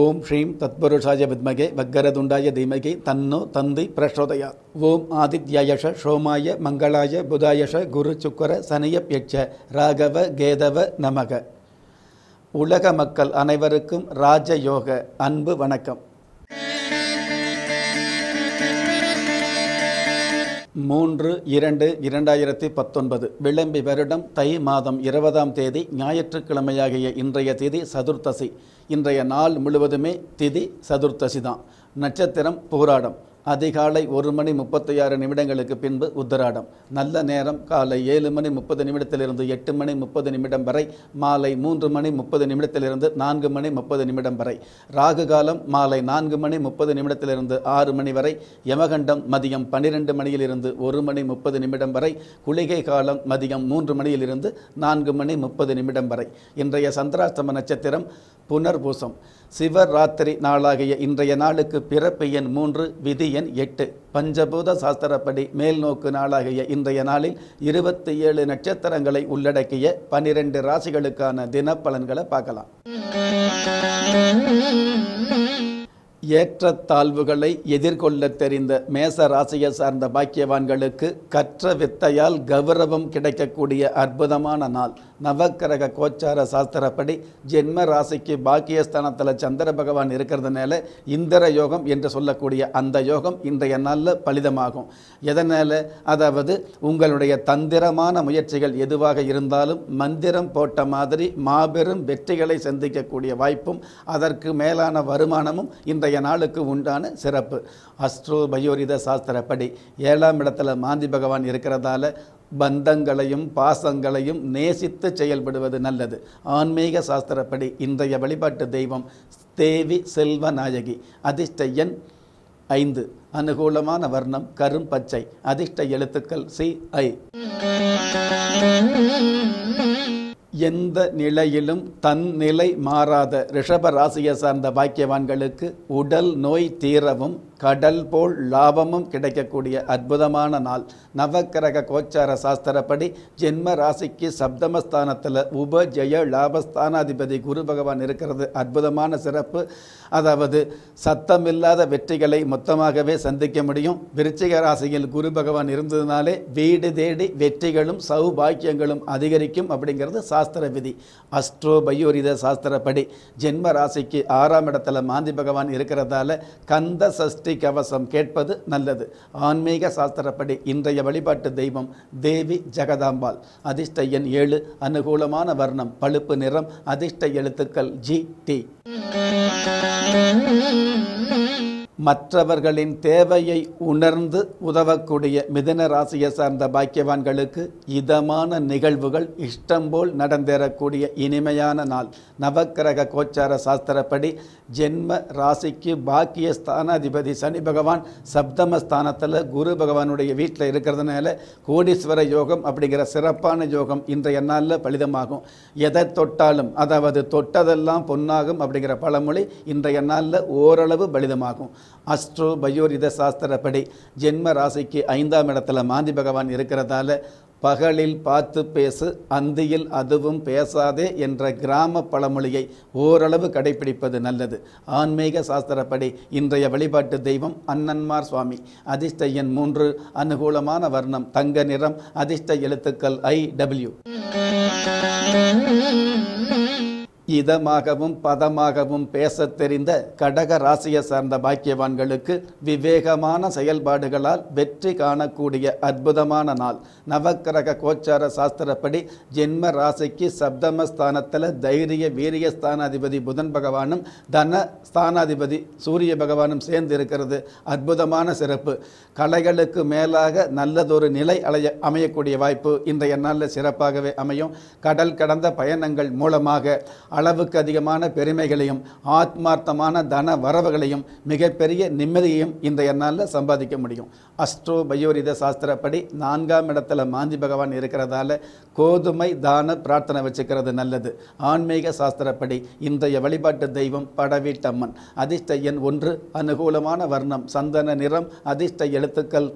ஓம் ஸ்ரீம் தத்பருஷாய வித்மகே வக்கரதுண்டாய தீமகே தன்னோ தந்தை பிரஷோதயா ஓம் ஆதித்யயஷ ஷோமாய மங்களாய புதாயஷ குரு சுக்கர சனியப்யட்ச ராகவ கேதவ நமக உலக மக்கள் அனைவருக்கும் ராஜயோக அன்பு வணக்கம் மூன்று இரண்டு இரண்டாயிரத்தி பத்தொன்பது விளம்பி வருடம் தை மாதம் இருபதாம் தேதி ஞாயிற்றுக்கிழமையாகிய இன்றைய திதி சதுர்த்தசி இன்றைய நாள் முழுவதுமே திதி சதுர்த்தசி தான் நட்சத்திரம் போராடம் அதிகாலை ஒரு மணி முப்பத்தி ஆறு நிமிடங்களுக்கு பின்பு உத்தராடம் நல்ல நேரம் காலை ஏழு மணி முப்பது நிமிடத்திலிருந்து எட்டு மணி முப்பது நிமிடம் வரை மாலை மூன்று மணி முப்பது நிமிடத்திலிருந்து நான்கு மணி முப்பது நிமிடம் வரை ராகு காலம் மாலை நான்கு மணி முப்பது நிமிடத்திலிருந்து ஆறு மணி வரை யமகண்டம் மதியம் பன்னிரெண்டு மணியிலிருந்து ஒரு மணி முப்பது நிமிடம் வரை குளிகை காலம் மதியம் மூன்று மணியிலிருந்து நான்கு மணி முப்பது நிமிடம் வரை இன்றைய சந்திராஷ்டம நட்சத்திரம் புனர்பூசம் சிவராத்திரி நாளாகிய இன்றைய நாளுக்கு பிறப்பு எண் மூன்று விதி எண் எட்டு பஞ்சபூத சாஸ்திரப்படி மேல் நோக்கு நாளாகிய இன்றைய நாளில் இருபத்தி ஏழு நட்சத்திரங்களை உள்ளடக்கிய பன்னிரண்டு ராசிகளுக்கான தினப்பலன்களை பார்க்கலாம் தாழ்வுகளை எதிர்கொள்ள தெரிந்த மேச ராசியை சார்ந்த பாக்கியவான்களுக்கு கற்ற வித்தையால் கௌரவம் கிடைக்கக்கூடிய அற்புதமான நாள் நவக்கிரக கோச்சார சாஸ்திரப்படி ஜென்ம ராசிக்கு பாக்கியஸ்தானத்தில் சந்திர பகவான் இருக்கிறதுனால இந்திர யோகம் என்று சொல்லக்கூடிய அந்த யோகம் இன்றைய நாளில் பலிதமாகும் எதனால் அதாவது உங்களுடைய தந்திரமான முயற்சிகள் எதுவாக இருந்தாலும் மந்திரம் போட்ட மாதிரி மாபெரும் வெற்றிகளை சந்திக்கக்கூடிய வாய்ப்பும் அதற்கு மேலான வருமானமும் இன்றைய நாளுக்கு உண்டான சிறப்பு அஸ்ட்ரோ பயோரித சாஸ்திரப்படி ஏழாம் இடத்துல மாந்தி பகவான் இருக்கிறதால பந்தங்களையும் பாசங்களையும் நேசித்து செயல்படுவது நல்லது ஆன்மீக சாஸ்திரப்படி இன்றைய வழிபாட்டு தெய்வம் தேவி செல்வநாயகி அதிர்ஷ்ட ஐந்து அனுகூலமான வர்ணம் கரும் பச்சை அதிர்ஷ்ட எழுத்துக்கள் சி ஐ எந்த நிலையிலும் தன் நிலை மாறாத ரிஷப ராசியை சார்ந்த பாக்கியவான்களுக்கு உடல் நோய் தீரவும் கடல் போல் லாபமும் கிடைக்கக்கூடிய அற்புதமான நாள் நவக்கிரக கோச்சார சாஸ்திரப்படி ஜென்ம ராசிக்கு சப்தமஸ்தானத்தில் உப ஜெய லாபஸ்தானாதிபதி குரு பகவான் இருக்கிறது அற்புதமான சிறப்பு அதாவது சத்தமில்லாத வெற்றிகளை மொத்தமாகவே சந்திக்க முடியும் விருச்சிக ராசியில் குரு பகவான் இருந்ததுனாலே வீடு தேடி வெற்றிகளும் சௌபாக்கியங்களும் அதிகரிக்கும் அப்படிங்கிறது சாஸ்திர சாஸ்திர விதி அஸ்ட்ரோ பயோரித சாஸ்திரப்படி ஜென்ம ராசிக்கு ஆறாம் இடத்துல மாந்தி பகவான் இருக்கிறதால கந்த சஷ்டி கவசம் கேட்பது நல்லது ஆன்மீக சாஸ்திரப்படி இன்றைய வழிபாட்டு தெய்வம் தேவி ஜெகதாம்பாள் அதிர்ஷ்ட எண் ஏழு அனுகூலமான வர்ணம் பழுப்பு நிறம் அதிர்ஷ்ட எழுத்துக்கள் ஜி டி மற்றவர்களின் தேவையை உணர்ந்து உதவக்கூடிய மிதன ராசியை சார்ந்த பாக்கியவான்களுக்கு இதமான நிகழ்வுகள் இஷ்டம்போல் நடந்தேறக்கூடிய இனிமையான நாள் நவக்கிரக கோச்சார சாஸ்திரப்படி ஜென்ம ராசிக்கு பாக்கிய ஸ்தானாதிபதி சனி பகவான் சப்தம ஸ்தானத்தில் குரு பகவானுடைய வீட்டில் இருக்கிறதுனால கோடீஸ்வர யோகம் அப்படிங்கிற சிறப்பான யோகம் இன்றைய நாளில் பலிதமாகும் எதை தொட்டாலும் அதாவது தொட்டதெல்லாம் பொன்னாகும் அப்படிங்கிற பழமொழி இன்றைய நாளில் ஓரளவு பலிதமாகும் அஸ்ட்ரோ பயோரித சாஸ்திரப்படி ஜென்ம ராசிக்கு ஐந்தாம் இடத்துல மாந்தி பகவான் இருக்கிறதால பகலில் பார்த்து பேசு அந்தியில் அதுவும் பேசாதே என்ற கிராம பழமொழியை ஓரளவு கடைபிடிப்பது நல்லது ஆன்மீக சாஸ்திரப்படி இன்றைய வழிபாட்டு தெய்வம் அண்ணன்மார் சுவாமி அதிர்ஷ்ட எண் மூன்று அனுகூலமான வர்ணம் தங்க நிறம் அதிர்ஷ்ட எழுத்துக்கள் ஐ டபிள்யூ இதமாகவும் பதமாகவும் பேசத் தெரிந்த கடக ராசியை சார்ந்த பாக்கியவான்களுக்கு விவேகமான செயல்பாடுகளால் வெற்றி காணக்கூடிய அற்புதமான நாள் நவக்கிரக கோச்சார சாஸ்திரப்படி ஜென்ம ராசிக்கு சப்தமஸ்தானத்தில் தைரிய வீரிய ஸ்தானாதிபதி புதன் பகவானும் தன ஸ்தானாதிபதி சூரிய பகவானும் சேர்ந்து இருக்கிறது அற்புதமான சிறப்பு கலைகளுக்கு மேலாக நல்லதொரு நிலை அலைய அமையக்கூடிய வாய்ப்பு இன்றைய நாளில் சிறப்பாகவே அமையும் கடல் கடந்த பயணங்கள் மூலமாக அளவுக்கு அதிகமான பெருமைகளையும் ஆத்மார்த்தமான தன வரவுகளையும் மிகப்பெரிய நிம்மதியையும் இந்த எண்ணால் சம்பாதிக்க முடியும் அஸ்ட்ரோ பயோரித சாஸ்திரப்படி நான்காம் இடத்துல மாந்தி பகவான் இருக்கிறதால கோதுமை தான பிரார்த்தனை வச்சுக்கிறது நல்லது ஆன்மீக சாஸ்திரப்படி இன்றைய வழிபாட்டு தெய்வம் படவீட்டம்மன் அதிர்ஷ்ட எண் ஒன்று அனுகூலமான வர்ணம் சந்தன நிறம் அதிர்ஷ்ட எழுத்துக்கள்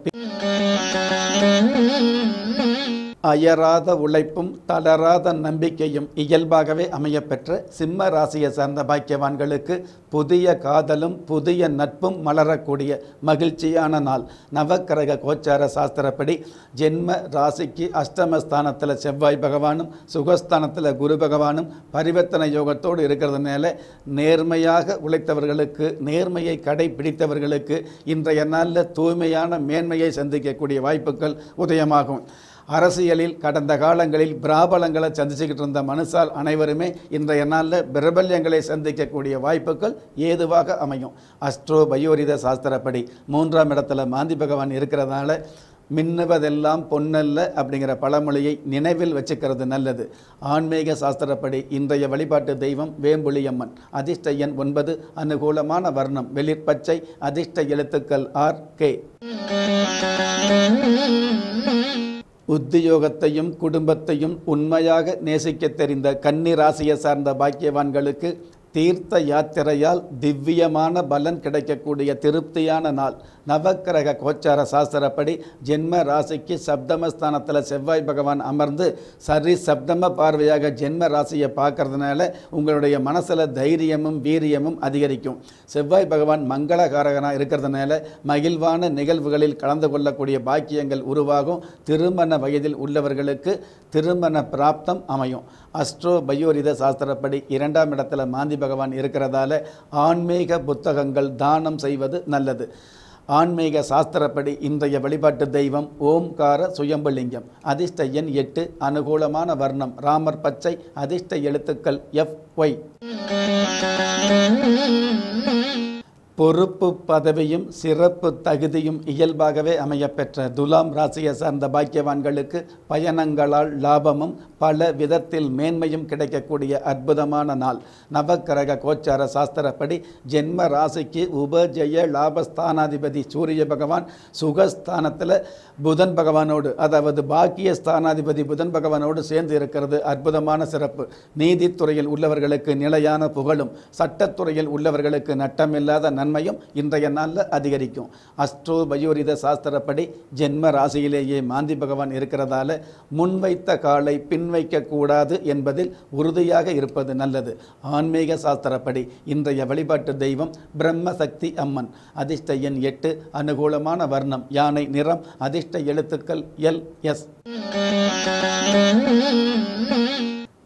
அயராத உழைப்பும் தளராத நம்பிக்கையும் இயல்பாகவே அமையப்பெற்ற சிம்ம ராசியை சார்ந்த பாக்கியவான்களுக்கு புதிய காதலும் புதிய நட்பும் மலரக்கூடிய மகிழ்ச்சியான நாள் நவக்கிரக கோச்சார சாஸ்திரப்படி ஜென்ம ராசிக்கு அஷ்டமஸ்தானத்தில் செவ்வாய் பகவானும் சுகஸ்தானத்தில் குரு பகவானும் பரிவர்த்தனை யோகத்தோடு இருக்கிறதுனால நேர்மையாக உழைத்தவர்களுக்கு நேர்மையை கடைபிடித்தவர்களுக்கு இன்றைய நாளில் தூய்மையான மேன்மையை சந்திக்கக்கூடிய வாய்ப்புகள் உதயமாகும் அரசியலில் கடந்த காலங்களில் பிராபலங்களை சந்திச்சுக்கிட்டு இருந்த மனுஷால் அனைவருமே இன்றைய நாளில் பிரபல்யங்களை சந்திக்கக்கூடிய வாய்ப்புகள் ஏதுவாக அமையும் அஸ்ட்ரோ பயோரித சாஸ்திரப்படி மூன்றாம் இடத்துல மாந்தி பகவான் இருக்கிறதால மின்னுவதெல்லாம் பொன்னல்ல அப்படிங்கிற பழமொழியை நினைவில் வச்சுக்கிறது நல்லது ஆன்மீக சாஸ்திரப்படி இன்றைய வழிபாட்டு தெய்வம் வேம்புலியம்மன் அதிர்ஷ்ட எண் ஒன்பது அனுகூலமான வர்ணம் வெளிர்பச்சை அதிர்ஷ்ட எழுத்துக்கள் ஆர் கே உத்தியோகத்தையும் குடும்பத்தையும் உண்மையாக நேசிக்க தெரிந்த கன்னி ராசியை சார்ந்த பாக்கியவான்களுக்கு தீர்த்த யாத்திரையால் திவ்யமான பலன் கிடைக்கக்கூடிய திருப்தியான நாள் நவக்கிரக கோச்சார சாஸ்திரப்படி ஜென்ம ராசிக்கு சப்தமஸ்தானத்தில் செவ்வாய் பகவான் அமர்ந்து சரி சப்தம பார்வையாக ஜென்ம ராசியை பார்க்கறதுனால உங்களுடைய மனசில் தைரியமும் வீரியமும் அதிகரிக்கும் செவ்வாய் பகவான் மங்களகாரகனாக இருக்கிறதுனால மகிழ்வான நிகழ்வுகளில் கலந்து கொள்ளக்கூடிய பாக்கியங்கள் உருவாகும் திருமண வயதில் உள்ளவர்களுக்கு திருமண பிராப்தம் அமையும் அஸ்ட்ரோ பயோரித சாஸ்திரப்படி இரண்டாம் இடத்துல மாந்தி பகவான் இருக்கிறதால ஆன்மீக புத்தகங்கள் தானம் செய்வது நல்லது ஆன்மீக சாஸ்திரப்படி இன்றைய வழிபாட்டு தெய்வம் ஓம்கார சுயம்புலிங்கம் அதிர்ஷ்ட எண் எட்டு அனுகூலமான வர்ணம் ராமர் பச்சை அதிர்ஷ்ட எழுத்துக்கள் எஃப் ஒய் பொறுப்பு பதவியும் சிறப்பு தகுதியும் இயல்பாகவே அமையப்பெற்ற துலாம் ராசியை சார்ந்த பாக்கியவான்களுக்கு பயணங்களால் லாபமும் பல விதத்தில் மேன்மையும் கிடைக்கக்கூடிய அற்புதமான நாள் நவக்கிரக கோச்சார சாஸ்திரப்படி ஜென்ம ராசிக்கு உபஜய லாபஸ்தானாதிபதி சூரிய பகவான் சுகஸ்தானத்தில் புதன் பகவானோடு அதாவது பாக்கிய ஸ்தானாதிபதி புதன் பகவானோடு சேர்ந்து இருக்கிறது அற்புதமான சிறப்பு நீதித்துறையில் உள்ளவர்களுக்கு நிலையான புகழும் சட்டத்துறையில் உள்ளவர்களுக்கு நட்டமில்லாத நன்மையும் இன்றைய நாளில் அதிகரிக்கும் அஸ்ட்ரோ பயோரித சாஸ்திரப்படி ஜென்ம ராசியிலேயே மாந்தி பகவான் இருக்கிறதால முன்வைத்த காலை பின் முன்வைக்கக்கூடாது என்பதில் உறுதியாக இருப்பது நல்லது ஆன்மீக சாஸ்திரப்படி இன்றைய வழிபாட்டு தெய்வம் பிரம்மசக்தி அம்மன் அதிர்ஷ்ட எண் எட்டு அனுகூலமான வர்ணம் யானை நிறம் அதிர்ஷ்ட எழுத்துக்கள் எல் எஸ்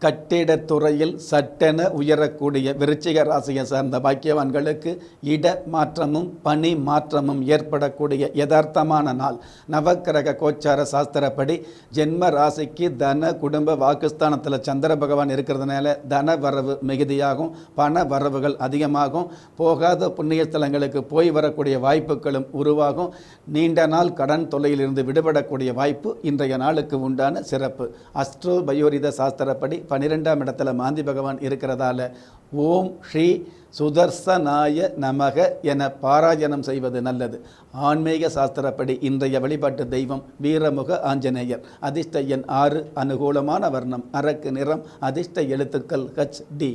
கட்டிடத்துறையில் சட்டென உயரக்கூடிய விருச்சிக ராசியை சார்ந்த பாக்கியவான்களுக்கு இட மாற்றமும் பணி மாற்றமும் ஏற்படக்கூடிய யதார்த்தமான நாள் நவக்கிரக கோச்சார சாஸ்திரப்படி ஜென்ம ராசிக்கு தன குடும்ப வாக்குஸ்தானத்தில் சந்திர பகவான் இருக்கிறதுனால தன வரவு மிகுதியாகும் பண வரவுகள் அதிகமாகும் போகாத புண்ணிய ஸ்தலங்களுக்கு போய் வரக்கூடிய வாய்ப்புகளும் உருவாகும் நீண்ட நாள் கடன் தொல்லையிலிருந்து விடுபடக்கூடிய வாய்ப்பு இன்றைய நாளுக்கு உண்டான சிறப்பு அஸ்ட்ரோ பயோரித சாஸ்திரப்படி பன்னிரெண்டாம் இடத்துல மாந்தி பகவான் இருக்கிறதால ஓம் ஸ்ரீ சுதர்சனாய நமக என பாராயணம் செய்வது நல்லது ஆன்மீக சாஸ்திரப்படி இன்றைய வழிபாட்டு தெய்வம் வீரமுக ஆஞ்சநேயர் அதிர்ஷ்ட எண் ஆறு அனுகூலமான வர்ணம் அரக்கு நிறம் அதிர்ஷ்ட எழுத்துக்கள் ஹச் டி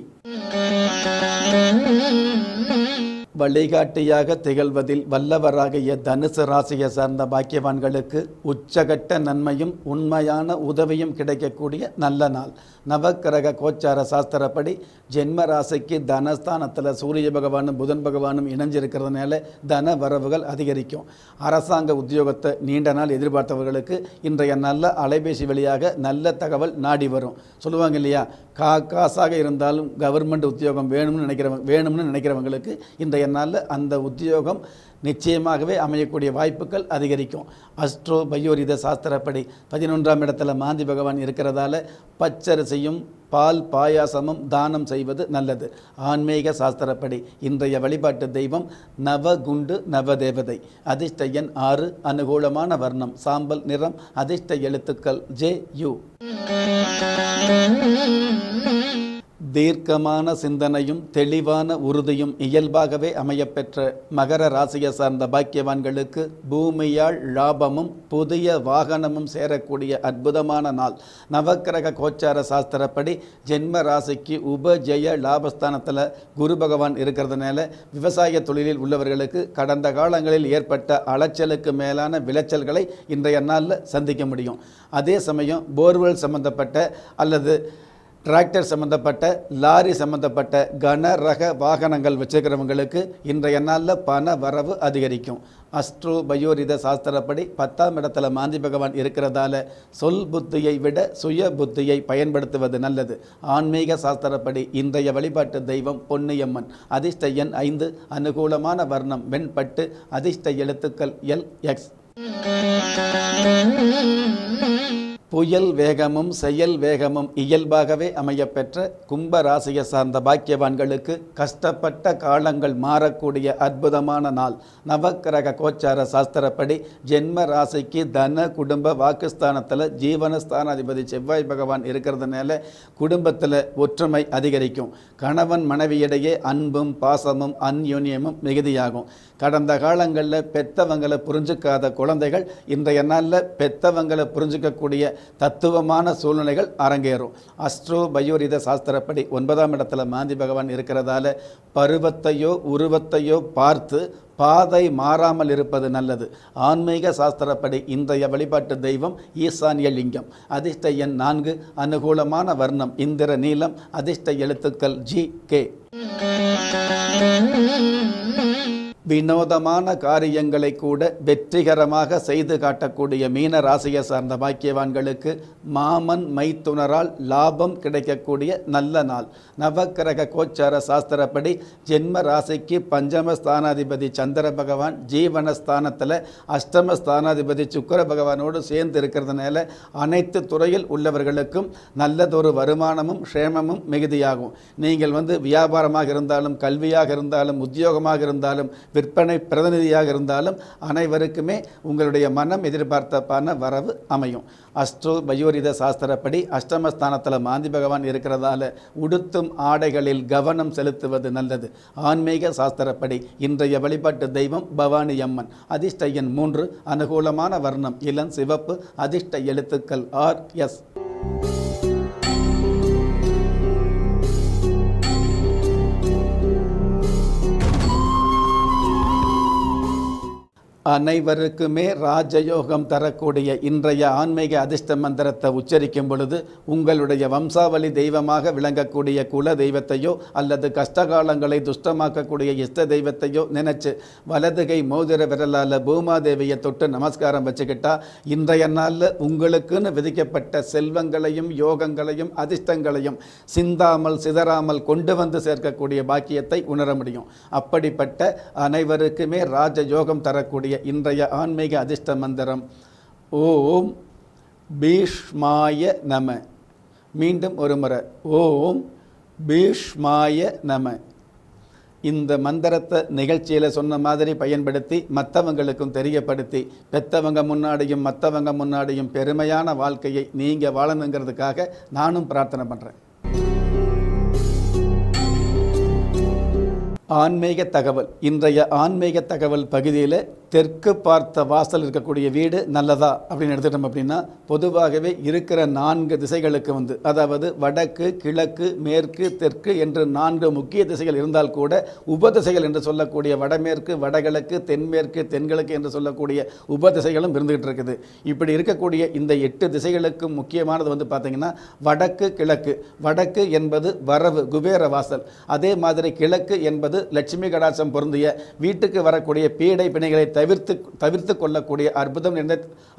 வழிகாட்டியாக திகழ்வதில் வல்லவராகிய தனுசு ராசியை சார்ந்த பாக்கியவான்களுக்கு உச்சகட்ட நன்மையும் உண்மையான உதவியும் கிடைக்கக்கூடிய நல்ல நாள் நவக்கிரக கோச்சார சாஸ்திரப்படி ஜென்ம ராசிக்கு தனஸ்தானத்தில் சூரிய பகவானும் புதன் பகவானும் இணைஞ்சிருக்கிறதுனால தன வரவுகள் அதிகரிக்கும் அரசாங்க உத்தியோகத்தை நீண்ட நாள் எதிர்பார்த்தவர்களுக்கு இன்றைய நல்ல அலைபேசி வழியாக நல்ல தகவல் நாடி வரும் சொல்லுவாங்க இல்லையா கா காசாக இருந்தாலும் கவர்மெண்ட் உத்தியோகம் வேணும்னு நினைக்கிறவங்க வேணும்னு நினைக்கிறவங்களுக்கு இன்றைய நாளில் அந்த உத்தியோகம் நிச்சயமாகவே அமையக்கூடிய வாய்ப்புகள் அதிகரிக்கும் அஸ்ட்ரோ பயோரித சாஸ்திரப்படி பதினொன்றாம் இடத்துல மாந்தி பகவான் இருக்கிறதால பச்சரிசையும் பால் பாயாசமும் தானம் செய்வது நல்லது ஆன்மீக சாஸ்திரப்படி இன்றைய வழிபாட்டு தெய்வம் நவகுண்டு நவதேவதை அதிர்ஷ்ட எண் ஆறு அனுகூலமான வர்ணம் சாம்பல் நிறம் அதிர்ஷ்ட எழுத்துக்கள் ஜே யு தீர்க்கமான சிந்தனையும் தெளிவான உறுதியும் இயல்பாகவே அமையப்பெற்ற மகர ராசியை சார்ந்த பாக்கியவான்களுக்கு பூமியால் லாபமும் புதிய வாகனமும் சேரக்கூடிய அற்புதமான நாள் நவக்கிரக கோச்சார சாஸ்திரப்படி ஜென்ம ராசிக்கு உபஜெய லாபஸ்தானத்தில் குரு பகவான் இருக்கிறதுனால விவசாய தொழிலில் உள்ளவர்களுக்கு கடந்த காலங்களில் ஏற்பட்ட அலைச்சலுக்கு மேலான விளைச்சல்களை இன்றைய நாளில் சந்திக்க முடியும் அதே சமயம் போர்வெல் சம்பந்தப்பட்ட அல்லது டிராக்டர் சம்மந்தப்பட்ட லாரி சம்மந்தப்பட்ட கன ரக வாகனங்கள் வச்சுருக்கிறவங்களுக்கு இன்றைய நாளில் பண வரவு அதிகரிக்கும் அஸ்ட்ரோ பயோரித சாஸ்திரப்படி பத்தாம் இடத்துல மாந்தி பகவான் இருக்கிறதால சொல் புத்தியை விட சுய புத்தியை பயன்படுத்துவது நல்லது ஆன்மீக சாஸ்திரப்படி இன்றைய வழிபாட்டு தெய்வம் பொன்னியம்மன் அதிர்ஷ்ட எண் ஐந்து அனுகூலமான வர்ணம் வெண்பட்டு அதிர்ஷ்ட எழுத்துக்கள் எல் எக்ஸ் புயல் வேகமும் செயல் வேகமும் இயல்பாகவே அமையப்பெற்ற கும்ப ராசியை சார்ந்த பாக்கியவான்களுக்கு கஷ்டப்பட்ட காலங்கள் மாறக்கூடிய அற்புதமான நாள் நவக்கிரக கோச்சார சாஸ்திரப்படி ஜென்ம ராசிக்கு தன குடும்ப வாக்குஸ்தானத்தில் ஜீவனஸ்தானாதிபதி செவ்வாய் பகவான் இருக்கிறதுனால குடும்பத்தில் ஒற்றுமை அதிகரிக்கும் கணவன் மனைவியிடையே அன்பும் பாசமும் அந்யுன்யமும் மிகுதியாகும் கடந்த காலங்களில் பெத்தவங்களை புரிஞ்சுக்காத குழந்தைகள் இன்றைய நாளில் பெத்தவங்களை புரிஞ்சுக்கக்கூடிய தத்துவமான சூழ்நிலைகள் அரங்கேறும் அஸ்ட்ரோ பயோரித சாஸ்திரப்படி ஒன்பதாம் இடத்துல மாந்தி பகவான் இருக்கிறதால பருவத்தையோ உருவத்தையோ பார்த்து பாதை மாறாமல் இருப்பது நல்லது ஆன்மீக சாஸ்திரப்படி இன்றைய வழிபாட்டு தெய்வம் ஈசானிய லிங்கம் அதிர்ஷ்ட எண் நான்கு அனுகூலமான வர்ணம் இந்திர நீளம் அதிர்ஷ்ட எழுத்துக்கள் ஜி கே வினோதமான காரியங்களை கூட வெற்றிகரமாக செய்து காட்டக்கூடிய மீன ராசியை சார்ந்த பாக்கியவான்களுக்கு மாமன் மைத்துணரால் லாபம் கிடைக்கக்கூடிய நல்ல நாள் நவக்கிரக கோச்சார சாஸ்திரப்படி ஜென்ம ராசிக்கு பஞ்சமஸ்தானாதிபதி சந்திர பகவான் ஜீவனஸ்தானத்தில் அஷ்டமஸ்தானாதிபதி சுக்கர பகவானோடு சேர்ந்து இருக்கிறதுனால அனைத்து துறையில் உள்ளவர்களுக்கும் நல்லதொரு வருமானமும் க்ஷேமமும் மிகுதியாகும் நீங்கள் வந்து வியாபாரமாக இருந்தாலும் கல்வியாக இருந்தாலும் உத்தியோகமாக இருந்தாலும் விற்பனை பிரதிநிதியாக இருந்தாலும் அனைவருக்குமே உங்களுடைய மனம் எதிர்பார்த்தப்பான வரவு அமையும் அஸ்ட்ரோ வயோரித சாஸ்திரப்படி அஷ்டமஸ்தானத்தில் மாந்தி பகவான் இருக்கிறதால உடுத்தும் ஆடைகளில் கவனம் செலுத்துவது நல்லது ஆன்மீக சாஸ்திரப்படி இன்றைய வழிபாட்டு தெய்வம் பவானி அம்மன் அதிர்ஷ்ட எண் மூன்று அனுகூலமான வர்ணம் இளம் சிவப்பு அதிர்ஷ்ட எழுத்துக்கள் ஆர் எஸ் அனைவருக்குமே ராஜயோகம் தரக்கூடிய இன்றைய ஆன்மீக அதிர்ஷ்ட மந்திரத்தை உச்சரிக்கும் பொழுது உங்களுடைய வம்சாவளி தெய்வமாக விளங்கக்கூடிய குல தெய்வத்தையோ அல்லது கஷ்டகாலங்களை துஷ்டமாக்கக்கூடிய இஷ்ட தெய்வத்தையோ நினைச்சு வலதுகை மோதிர விரலால் பூமாதேவியை தொட்டு நமஸ்காரம் வச்சுக்கிட்டா இன்றைய நாளில் உங்களுக்குன்னு விதிக்கப்பட்ட செல்வங்களையும் யோகங்களையும் அதிர்ஷ்டங்களையும் சிந்தாமல் சிதறாமல் கொண்டு வந்து சேர்க்கக்கூடிய பாக்கியத்தை உணர முடியும் அப்படிப்பட்ட அனைவருக்குமே ராஜயோகம் தரக்கூடிய இன்றைய ஆன்மீக அதிர்ஷ்ட மந்திரம் ஓம் பீஷ்மாய நம மீண்டும் ஒரு முறை ஓம் பீஷ்மாய நம இந்த மந்திரத்தை நிகழ்ச்சியில் சொன்ன மாதிரி பயன்படுத்தி மற்றவங்களுக்கும் தெரியப்படுத்தி பெத்தவங்க முன்னாடியும் மற்றவங்க முன்னாடியும் பெருமையான வாழ்க்கையை நீங்கள் வாழணுங்கிறதுக்காக நானும் பிரார்த்தனை பண்ணுறேன் ஆன்மீக தகவல் இன்றைய ஆன்மீக தகவல் பகுதியில் தெற்கு பார்த்த வாசல் இருக்கக்கூடிய வீடு நல்லதா அப்படின்னு எடுத்துட்டோம் அப்படின்னா பொதுவாகவே இருக்கிற நான்கு திசைகளுக்கு வந்து அதாவது வடக்கு கிழக்கு மேற்கு தெற்கு என்று நான்கு முக்கிய திசைகள் இருந்தால் கூட உபதிசைகள் என்று சொல்லக்கூடிய வடமேற்கு வடகிழக்கு தென்மேற்கு தென்கிழக்கு என்று சொல்லக்கூடிய உபதிசைகளும் இருந்துகிட்டு இருக்குது இப்படி இருக்கக்கூடிய இந்த எட்டு திசைகளுக்கு முக்கியமானது வந்து பார்த்தீங்கன்னா வடக்கு கிழக்கு வடக்கு என்பது வரவு குபேர வாசல் அதே மாதிரி கிழக்கு என்பது லட்சுமி கடாட்சம் பொருந்திய வீட்டுக்கு வரக்கூடிய பீடை பிணைகளை தவிர்த்து தவிர்த்து கொள்ளக்கூடிய அற்புதம் நிறைந்த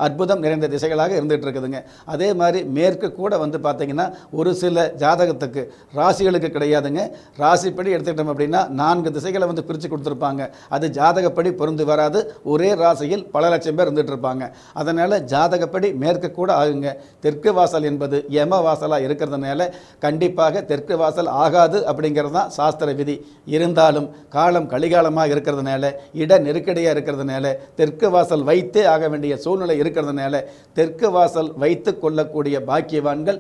அற்புதம் நிறைந்த திசைகளாக இருந்துகிட்டு இருக்குதுங்க அதே மாதிரி மேற்கு கூட வந்து பார்த்திங்கன்னா ஒரு சில ஜாதகத்துக்கு ராசிகளுக்கு கிடையாதுங்க ராசிப்படி எடுத்துக்கிட்டோம் அப்படின்னா நான்கு திசைகளை வந்து பிரித்து கொடுத்துருப்பாங்க அது ஜாதகப்படி பொருந்து வராது ஒரே ராசியில் பல லட்சம் பேர் இருந்துகிட்டு இருப்பாங்க அதனால் ஜாதகப்படி மேற்கு கூட ஆகுங்க தெற்கு வாசல் என்பது யம வாசலாக இருக்கிறதுனால கண்டிப்பாக தெற்கு வாசல் ஆகாது அப்படிங்கிறது தான் சாஸ்திர விதி இருந்தாலும் காலம் கலிகாலமாக இருக்கிறதுனால இட நெருக்கடியாக இருக்கிறதுனால இருக்கிறதுனால தெற்கு வாசல் வைத்தே ஆக வேண்டிய சூழ்நிலை இருக்கிறதுனால தெற்கு வாசல் வைத்து கொள்ளக்கூடிய பாக்கியவான்கள்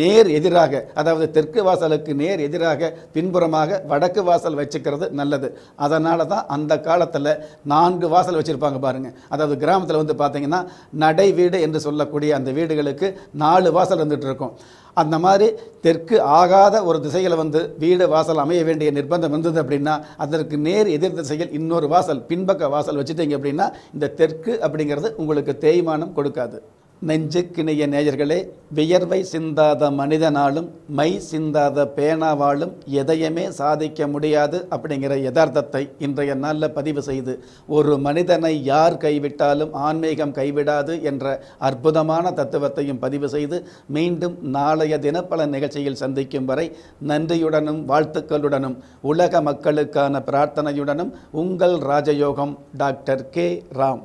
நேர் எதிராக அதாவது தெற்கு வாசலுக்கு நேர் எதிராக பின்புறமாக வடக்கு வாசல் வச்சுக்கிறது நல்லது அதனால தான் அந்த காலத்தில் நான்கு வாசல் வச்சுருப்பாங்க பாருங்கள் அதாவது கிராமத்தில் வந்து பார்த்திங்கன்னா நடை வீடு என்று சொல்லக்கூடிய அந்த வீடுகளுக்கு நாலு வாசல் வந்துட்டு இருக்கும் அந்த மாதிரி தெற்கு ஆகாத ஒரு திசையில் வந்து வீடு வாசல் அமைய வேண்டிய நிர்பந்தம் இருந்தது அப்படின்னா அதற்கு நேர் எதிர் திசையில் இன்னொரு வாசல் பின்பக்க வாசல் வச்சுட்டீங்க அப்படின்னா இந்த தெற்கு அப்படிங்கிறது உங்களுக்கு தேய்மானம் கொடுக்காது நெஞ்சுக்கிணைய நேயர்களே வியர்வை சிந்தாத மனிதனாலும் மை சிந்தாத பேனாவாலும் எதையுமே சாதிக்க முடியாது அப்படிங்கிற யதார்த்தத்தை இன்றைய நாளில் பதிவு செய்து ஒரு மனிதனை யார் கைவிட்டாலும் ஆன்மீகம் கைவிடாது என்ற அற்புதமான தத்துவத்தையும் பதிவு செய்து மீண்டும் நாளைய தினப்பல நிகழ்ச்சியில் சந்திக்கும் வரை நன்றியுடனும் வாழ்த்துக்களுடனும் உலக மக்களுக்கான பிரார்த்தனையுடனும் உங்கள் ராஜயோகம் டாக்டர் கே ராம்